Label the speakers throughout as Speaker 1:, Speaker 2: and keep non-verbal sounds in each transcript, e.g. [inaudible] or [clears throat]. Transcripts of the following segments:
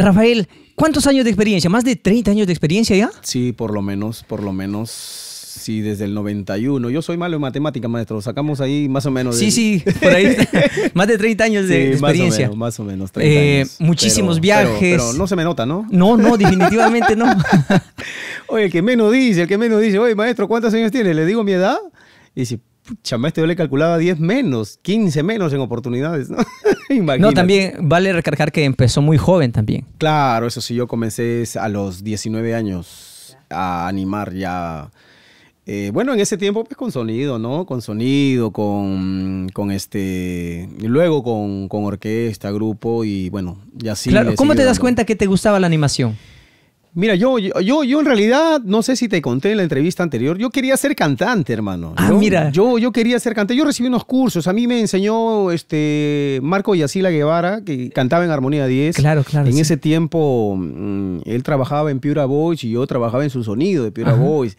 Speaker 1: Rafael, ¿cuántos años de experiencia? ¿Más de 30 años de experiencia ya?
Speaker 2: Sí, por lo menos, por lo menos, sí, desde el 91. Yo soy malo en matemática, maestro. Sacamos ahí más o menos. Sí, sí, [laughs] por ahí. [laughs] más de 30 años de, experiencia. Más o menos, más o menos 30 eh, Muchísimos viajes. Pero, no se me nota, ¿no? No, no, definitivamente no. [laughs] oye, el que menos dice, el que menos dice, oye, maestro, ¿cuántos años tiene? Le digo mi edad. Y dice, chama, este yo le calculaba 10 menos, 15 menos en oportunidades, ¿no?
Speaker 1: [laughs] no, también vale recargar que empezó muy joven también.
Speaker 2: Claro, eso sí, yo comencé a los 19 años a animar ya. Eh, bueno, en ese tiempo pues con sonido, ¿no? Con sonido, con, con este, luego con, orquesta, grupo y bueno, ya sí. Claro, ¿cómo te das
Speaker 1: cuenta que te gustaba la animación?
Speaker 2: Mira, yo, yo, yo en realidad, no sé si te conté en la entrevista anterior, yo quería ser cantante, hermano. Ah, mira. Yo, yo quería ser cantante. Yo recibí unos cursos. A mí me enseñó este Marco Yacila Guevara, que cantaba en Armonía 10. Claro, claro. En ese tiempo, mm, él trabajaba en Pura Voice y yo trabajaba en su sonido de Pura Voice.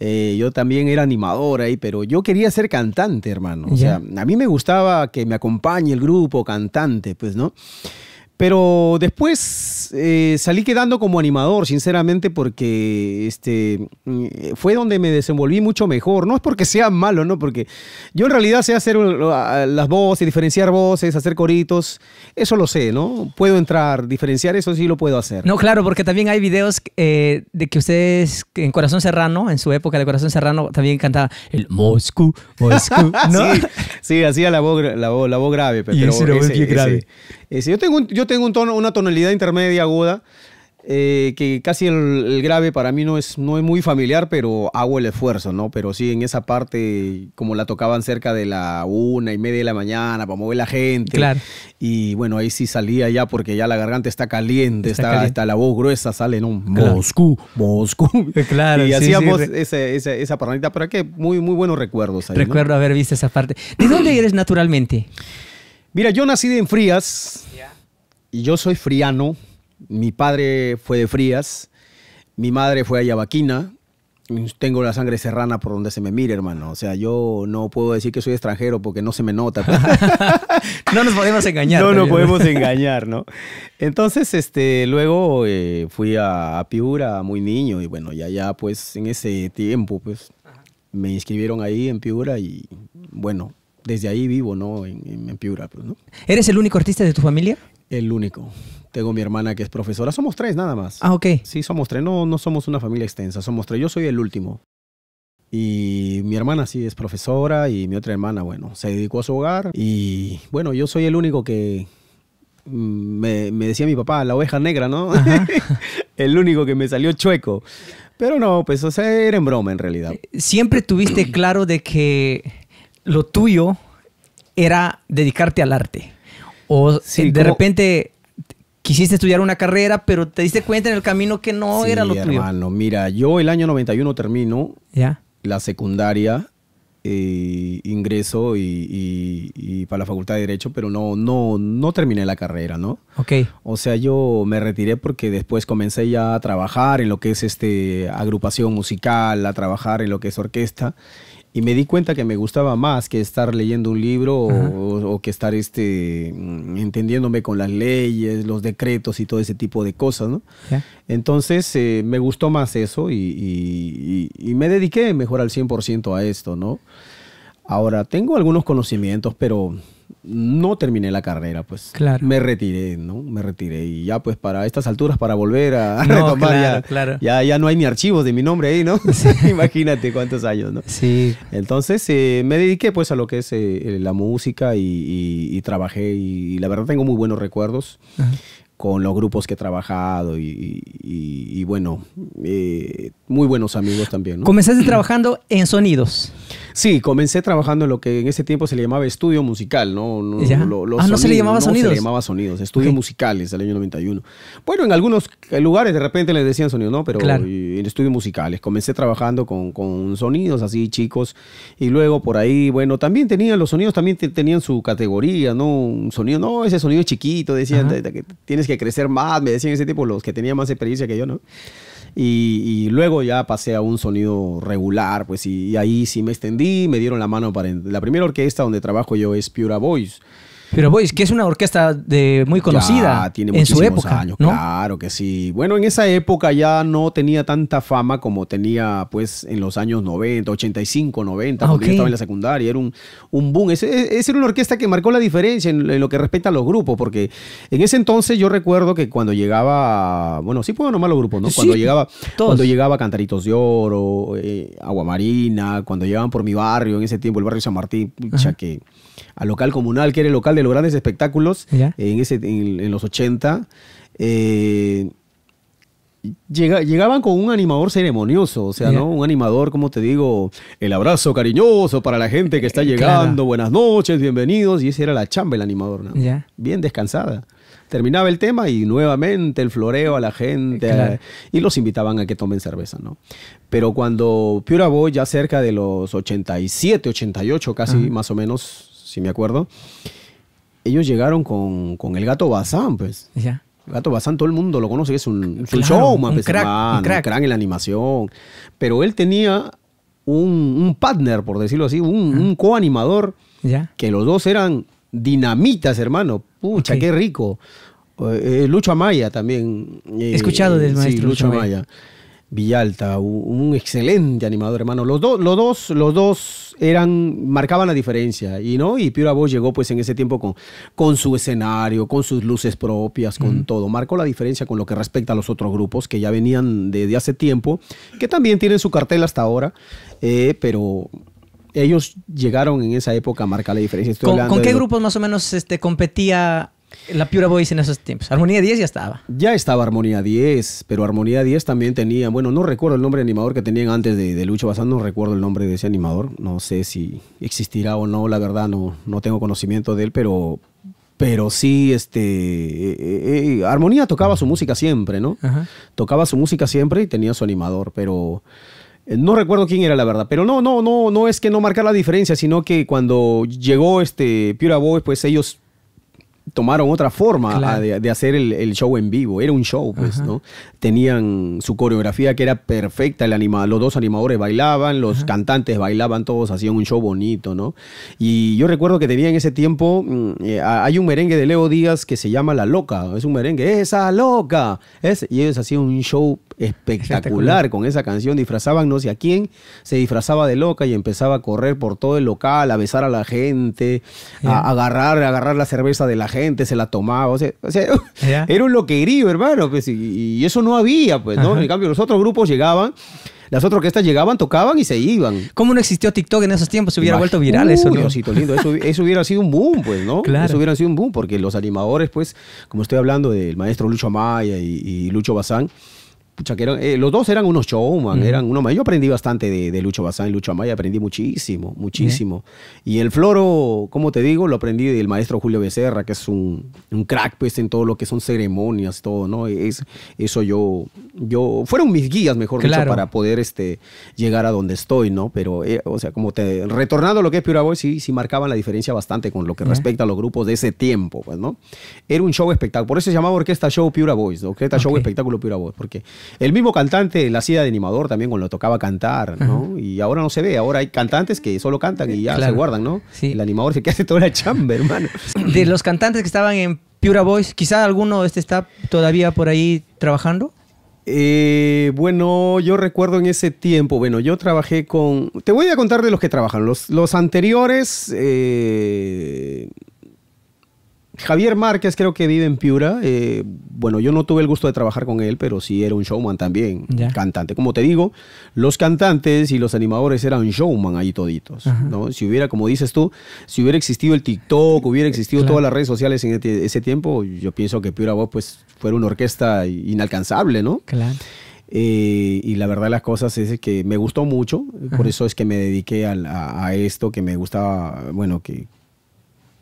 Speaker 2: Eh, yo también era animador ahí, pero yo quería ser cantante, hermano. O sea, a mí me gustaba que me acompañe el grupo cantante, pues, ¿no? Pero después eh, salí quedando como animador, sinceramente, porque este, mm, fue donde me desenvolví mucho mejor. No es porque sea malo, ¿no? Porque yo en realidad sé hacer uh, las voces, diferenciar voces, hacer coritos. Eso lo sé, ¿no? Puedo entrar, diferenciar, eso sí lo puedo hacer.
Speaker 1: No, claro, porque también hay videos eh, de que ustedes en Corazón Serrano, en su época de Corazón Serrano, también cantaba el Moscú, Moscú, [laughs] ¿no?
Speaker 2: sí, hacía la voz, la voz, grave. Pero, y ese lo ese, grave. Yo, tengo yo tengo un tono, una tonalidad intermedia aguda eh, que casi el, grave para mí no es, no es muy familiar, pero hago el esfuerzo, ¿no? Pero sí, en esa parte, como la tocaban cerca de la una y media de la mañana para mover la gente. Claro. Y bueno, ahí sí salía ya porque ya la garganta está caliente, está, está, la voz gruesa, sale, ¿no? un Moscú, Moscú. Eh, claro. [laughs] y hacíamos Esa, esa, pero que muy, muy buenos recuerdos ahí. Recuerdo
Speaker 1: haber visto esa parte. ¿De dónde eres
Speaker 2: naturalmente? Mira, yo nací en Frías. Y yo soy friano. Mi padre fue de Frías, mi madre fue a Yabaquina. Tengo la sangre serrana por donde se me mire, hermano. O sea, yo no puedo decir que soy extranjero porque no se me nota. Pues. [laughs] no nos podemos engañar. No nos podemos engañar, ¿no? Entonces, este, luego eh, fui a, Piura muy niño y bueno, ya, ya, pues en ese tiempo, pues me inscribieron ahí en Piura y bueno, desde ahí vivo, ¿no? En, Piura, pues, ¿no? ¿Eres el único artista de tu familia? El único. Tengo mi hermana que es profesora. Somos tres nada más. Ah, ok. Sí, somos tres. No, no somos una familia extensa. Somos tres. Yo soy el último. Y mi hermana sí es profesora y mi otra hermana, bueno, se dedicó a su hogar. Y bueno, yo soy el único que, mm, me, decía mi papá, la oveja negra, ¿no? [laughs] el único que me salió chueco. Pero no, pues, o sea, era en broma en realidad. Eh,
Speaker 1: siempre tuviste [clears throat] claro de que lo tuyo era dedicarte al arte. O de repente quisiste estudiar una carrera, pero te diste cuenta en el camino que no era lo tuyo. Hermano,
Speaker 2: mira, yo el año 91 termino la secundaria, e ingreso y, para la facultad de Derecho, pero no, no, no terminé la carrera, ¿no? Ok. O sea, yo me retiré porque después comencé ya a trabajar en lo que es este agrupación musical, a trabajar en lo que es orquesta y me di cuenta que me gustaba más que estar leyendo un libro o, que estar este, mm, entendiéndome con las leyes, los decretos y todo ese tipo de cosas, ¿no? Entonces eh, me gustó más eso y, y, me dediqué mejor al 100% a esto, ¿no? Ahora, tengo algunos conocimientos, pero no terminé la carrera, pues. Claro. Me retiré, ¿no? Me retiré. Y ya, pues, para estas alturas, para volver a [laughs] no, retomar, ya, ya, no hay ni archivos de mi nombre ahí, ¿no? [laughs] [laughs] Imagínate cuántos años, ¿no? Sí. Entonces, eh, me dediqué, pues, a lo que es eh, la música y, trabajé. Y, la verdad, tengo muy buenos recuerdos. con los grupos que he trabajado y, bueno, eh, muy buenos amigos también. ¿no? Comenzaste trabajando en sonidos. Sí, comencé trabajando en lo que en ese tiempo se le llamaba estudio musical, ¿no? no ah, no se le llamaba sonidos. Se le llamaba sonidos, estudios musicales del año 91. Bueno, en algunos lugares de repente les decían sonidos, ¿no? Pero en estudios musicales. Comencé trabajando con, con, sonidos así chicos y luego por ahí, bueno, también tenían, los sonidos también tenían su categoría, ¿no? Un sonido, no, ese sonido chiquito, decían, que tienes que crecer más, me decían ese tipo los que tenían más experiencia que yo, ¿no? Y, luego ya pasé a un sonido regular, pues, y, y, ahí sí me extendí, me dieron la mano para... La primera orquesta donde trabajo yo es Pura Voice. Pero es que es una orquesta de, muy conocida en su época. Claro que sí. Bueno, en esa época ya no tenía tanta fama como tenía pues en los años 90, 85, 90, porque cuando yo estaba en la secundaria. Era un, un boom. Esa era una orquesta que marcó la diferencia en, lo que respecta a los grupos, porque en ese entonces yo recuerdo que cuando llegaba, bueno, sí puedo nombrar los grupos, ¿no? Cuando llegaba, llegaba Cantaritos de Oro, eh, Aguamarina, cuando llegaban por mi barrio en ese tiempo, el barrio San Martín, ya que al local comunal, que era el local de los grandes espectáculos en, ese, en, los 80. Eh, llega, llegaban con un animador ceremonioso, o sea, ¿no? Un animador, como te digo, el abrazo cariñoso para la gente que está eh, llegando, buenas noches, bienvenidos, y esa era la chamba el animador, ¿no? Bien descansada. Terminaba el tema y nuevamente el floreo a la gente y los invitaban a que tomen cerveza, ¿no? Pero cuando Pura Boy, ya cerca de los 87, 88 casi, más o menos, si me acuerdo, ellos llegaron con, con el gato Bazán, pues. Ya. El gato Bazán todo el mundo lo conoce, es un, un showman, pues, crack, un crack. crack en la animación. Pero él tenía un, un, partner, por decirlo así, un, co ah. un coanimador, que los dos eran dinamitas, hermano. Pucha, qué rico. Eh, eh, Lucho Amaya también. Eh, He escuchado del maestro. Sí, Lucho Amaya. Villalta, un excelente animador, hermano. Los, los, dos, los dos eran, marcaban la diferencia, y no, y Piura Voz llegó pues en ese tiempo con, con su escenario, con sus luces propias, con todo. Marcó la diferencia con lo que respecta a los otros grupos que ya venían desde hace tiempo, que también tienen su cartel hasta ahora, eh, pero ellos llegaron en esa época a marcar la diferencia. ¿Con, qué
Speaker 1: grupos más o menos este, competía la Pura Voice en esos tiempos. Armonía 10 ya estaba.
Speaker 2: Ya estaba Armonía 10, pero Armonía 10 también tenía, bueno, no recuerdo el nombre de animador que tenían antes de, Lucho Bazán, no recuerdo el nombre de ese animador, no sé si existirá o no, la verdad no, no tengo conocimiento de él, pero, pero sí, este, eh, eh, eh, Armonía tocaba su música siempre, ¿no? Tocaba su música siempre y tenía su animador, pero... No recuerdo quién era la verdad, pero no, no, no, no es que no marcar la diferencia, sino que cuando llegó este Pura Voice, pues ellos tomaron otra forma ah, de, hacer el, show en vivo. Era un show, pues, ¿no? Tenían su coreografía que era perfecta, el anima, los dos animadores bailaban, los cantantes bailaban, todos hacían un show bonito, ¿no? Y yo recuerdo que tenía en ese tiempo, mm, eh, hay un merengue de Leo Díaz que se llama La Loca, es un merengue, esa loca, es, y ellos hacían un show espectacular, con esa canción, disfrazaban no sé a quién, se disfrazaba de loca y empezaba a correr por todo el local, a besar a la gente, a agarrar, a agarrar la cerveza de la gente gente se la tomaba, o sea, [laughs] era un loquerío, hermano, pues, y, eso no había, pues, ¿no? En cambio, los otros grupos llegaban, las otras orquestas llegaban, tocaban y se iban. ¿Cómo no existió TikTok en esos tiempos? Se hubiera vuelto viral eso, ¿no? lindo, eso, hubiera sido un boom, pues, ¿no? Claro. Eso hubiera sido un boom, porque los animadores, pues, como estoy hablando del maestro Lucho Amaya y, y Lucho Bazán, eh, los dos eran unos showman, eran uno Yo aprendí bastante de, Lucho Bazán y Lucho Amaya, aprendí muchísimo, muchísimo. Y el floro, como te digo, lo aprendí del maestro Julio Becerra, que es un, un, crack, pues, en todo lo que son ceremonias, todo, ¿no? eso yo, yo, fueron mis guías, mejor dicho, para poder este, llegar a donde estoy, ¿no? Pero, eh, o sea, como te, retornando a lo que es Pura Voice, sí, sí marcaban la diferencia bastante con lo que respecta a los grupos de ese tiempo, pues, ¿no? Era un show espectáculo. por eso se llamaba Orquesta Show Pura Voice, Orquesta Show Espectáculo Pura Voice, porque el mismo cantante la silla de animador también cuando tocaba cantar, ¿no? Y ahora no se ve, ahora hay cantantes que solo cantan y ya se guardan, ¿no? Sí. El animador se [laughs] que hace toda la chamba, hermano. De los cantantes que estaban en Pura Voice, quizá alguno este está todavía por ahí trabajando. Eh, bueno, yo recuerdo en ese tiempo, bueno, yo trabajé con... Te voy a contar de los que trabajan. Los, los anteriores, eh, Javier Márquez creo que vive en Piura. Eh, bueno, yo no tuve el gusto de trabajar con él, pero sí era un showman también, cantante. Como te digo, los cantantes y los animadores eran showman ahí toditos. ¿no? Si hubiera, como dices tú, si hubiera existido el TikTok, hubiera existido todas las redes sociales en este, ese tiempo, yo pienso que Piura Voz pues, fuera una orquesta inalcanzable, ¿no? Eh, y la verdad de las cosas es que me gustó mucho, por eso es que me dediqué a, a esto que me gustaba, bueno, que,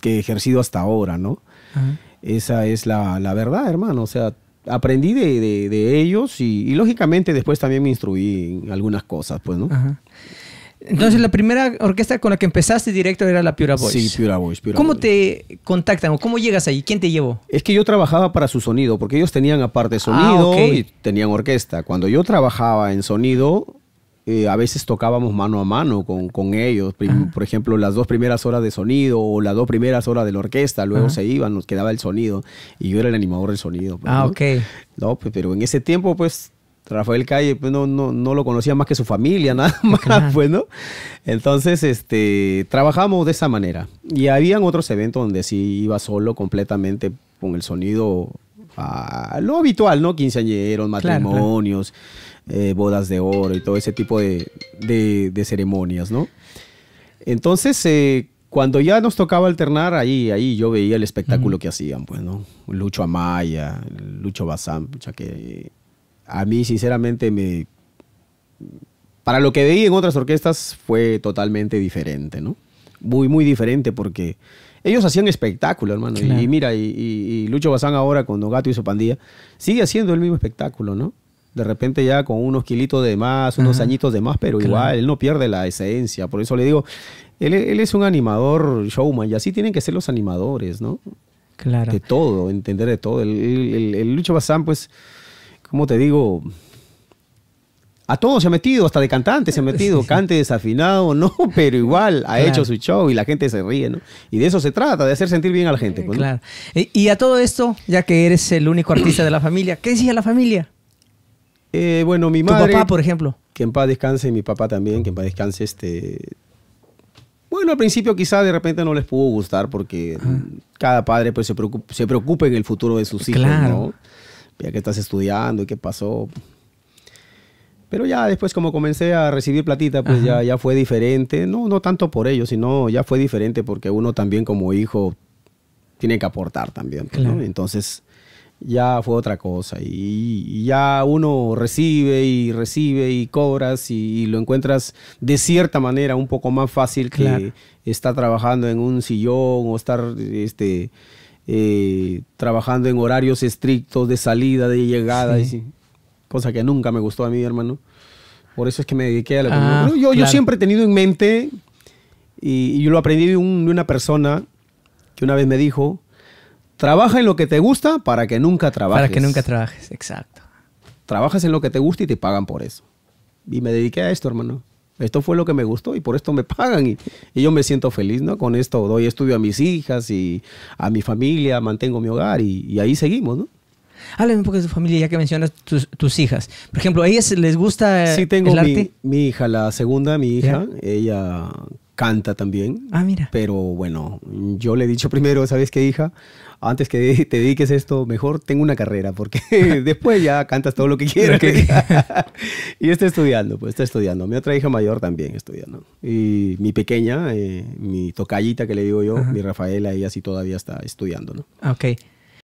Speaker 2: que he ejercido hasta ahora, ¿no? Esa es la, verdad, hermano. O sea, aprendí de, ellos y, lógicamente después también me instruí en algunas cosas, pues, ¿no?
Speaker 1: Entonces, la primera orquesta con la que empezaste directo era la Pura Voice. Sí,
Speaker 2: Pura Voice. ¿Cómo
Speaker 1: te contactan o cómo llegas ahí? ¿Quién te llevó?
Speaker 2: Es que yo trabajaba para su sonido, porque ellos tenían aparte ah, sonido y tenían orquesta. Cuando yo trabajaba en sonido, eh, a veces tocábamos mano a mano con, ellos. Por ejemplo, las dos primeras horas de sonido o las dos primeras horas de la orquesta, luego se iban, nos quedaba el sonido y yo era el animador del sonido. Pues, ah, ¿no? ok. pero en ese tiempo, pues Rafael Calle pues, no, no, no, lo conocía más que su familia, [laughs] nada más, pues, ¿no? Entonces, este, trabajamos de esa manera. Y habían otros eventos donde sí iba solo completamente con el sonido a ah, lo habitual, ¿no? Quinceañeros, matrimonios. Eh, bodas de oro y todo ese tipo de, ceremonias, ¿no? Entonces, eh, cuando ya nos tocaba alternar, ahí, ahí yo veía el espectáculo que hacían, pues, ¿no? Lucho Amaya, Lucho Bazán, que a mí sinceramente me... Para lo que veía en otras orquestas fue totalmente diferente, ¿no? Muy, muy diferente porque ellos hacían espectáculo, hermano. Y, mira, y, Lucho Bazán ahora con Gato y su pandilla sigue haciendo el mismo espectáculo, ¿no? de repente ya con unos kilitos de más, unos añitos de más, pero igual él no pierde la esencia. Por eso le digo, él, es un animador showman y así tienen que ser los animadores, ¿no? Claro. De todo, entender de todo. El, Lucho Bazán, pues, como te digo, a todo se ha metido, hasta de cantante se ha metido, [laughs] cante desafinado, [laughs] no, pero igual ha hecho su show y la gente se ríe, ¿no? Y de eso se trata, de hacer sentir bien a la gente. Pues, claro. Y a todo esto, ya que eres el único artista de la familia,
Speaker 1: ¿qué a la familia?
Speaker 2: Eh, bueno, mi madre. ¿Tu papá, por ejemplo? Que en paz descanse, mi papá también, que en paz descanse, este. Bueno, al principio quizás de repente no les pudo gustar porque cada padre pues se preocupa, se en el futuro de sus hijos, ¿no? Ya que estás estudiando y qué pasó. Pero ya después como comencé a recibir platita, pues ya, ya fue diferente. No, no tanto por ellos, sino ya fue diferente porque uno también como hijo tiene que aportar también. Pues, ¿no? Entonces ya fue otra cosa. Y, ya uno recibe y recibe y cobras y, lo encuentras de cierta manera un poco más fácil que estar trabajando en un sillón o estar este, eh, trabajando en horarios estrictos de salida, de llegada, y cosa que nunca me gustó a mí, hermano. Por eso es que me dediqué a la ah, yo, siempre he tenido en mente, y, yo lo aprendí de, de una persona que una vez me dijo, Trabaja en lo que te gusta para que nunca trabajes. Para que nunca trabajes, exacto. Trabajas en lo que te gusta y te pagan por eso. Y me dediqué a esto, hermano. Esto fue lo que me gustó y por esto me [laughs] pagan y, yo me siento feliz, ¿no? Con esto doy estudio a mis hijas y a mi familia, mantengo mi hogar y, ahí seguimos, ¿no?
Speaker 1: Háblame un poco de tu familia, ya que mencionas tus, hijas. Por ejemplo, ¿a ellas les gusta sí, tengo el
Speaker 2: Mi, hija, la segunda, mi hija, ella canta también. Ah, mira. Pero bueno, yo le he dicho primero, ¿sabes qué, hija? Antes que te dediques esto, mejor tengo una carrera, porque [laughs] después ya cantas todo lo que quieras. [laughs] y está estudiando, pues está estudiando. Mi otra hija mayor también estudiando. Y mi pequeña, eh, mi tocallita que le digo yo, mi Rafaela, ella sí todavía está estudiando, ¿no?
Speaker 1: Ok.